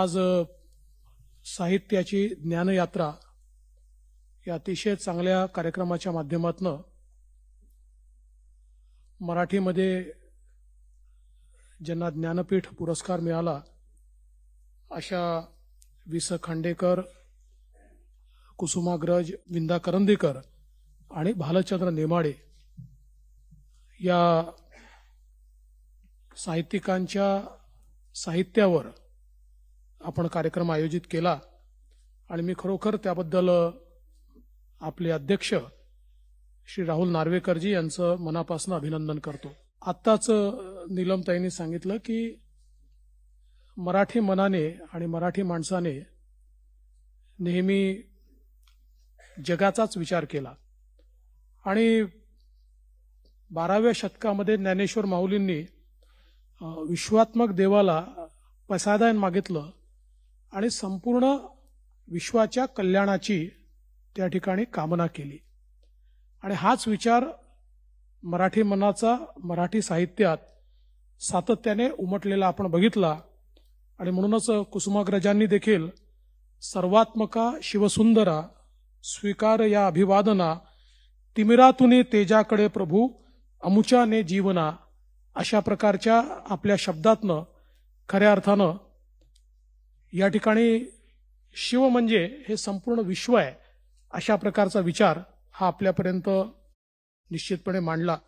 आज साहित्याची ज्ञानयात्रा या अतिशय चांगल्या कार्यक्रमाच्या माध्यमातनं मराठीमध्ये ज्यांना ज्ञानपीठ पुरस्कार मिळाला अशा वि स खांडेकर कुसुमाग्रज विंदा करंदीकर आणि भालचंद्र नेमाडे या साहित्यिकांच्या साहित्यावर आपण कार्यक्रम आयोजित केला आणि मी खरोखर त्याबद्दल आपले अध्यक्ष श्री राहुल नार्वेकरजी यांचं मनापासून अभिनंदन करतो आत्ताच नीलमताईंनी सांगितलं की मराठी मनाने आणि मराठी माणसाने नेहमी जगाचाच विचार केला आणि बाराव्या शतकामध्ये ज्ञानेश्वर माऊलींनी विश्वात्मक देवाला पसादायन मागितलं आणि संपूर्ण विश्वाच्या कल्याणाची त्या ठिकाणी कामना केली आणि हाच विचार मराठी मनाचा मराठी साहित्यात सातत्याने उमटलेला आपण बघितला आणि म्हणूनच कुसुमाग्रजांनी देखील सर्वात्मका शिवसुंदरा स्वीकार या अभिवादना तिमिरातुनी तेजाकडे प्रभू अमुचाने जीवना अशा प्रकारच्या आपल्या शब्दातनं खऱ्या अर्थानं या ठिकाणी शिव म्हणजे हे संपूर्ण विश्व आहे अशा प्रकारचा विचार हा आपल्यापर्यंत निश्चितपणे मांडला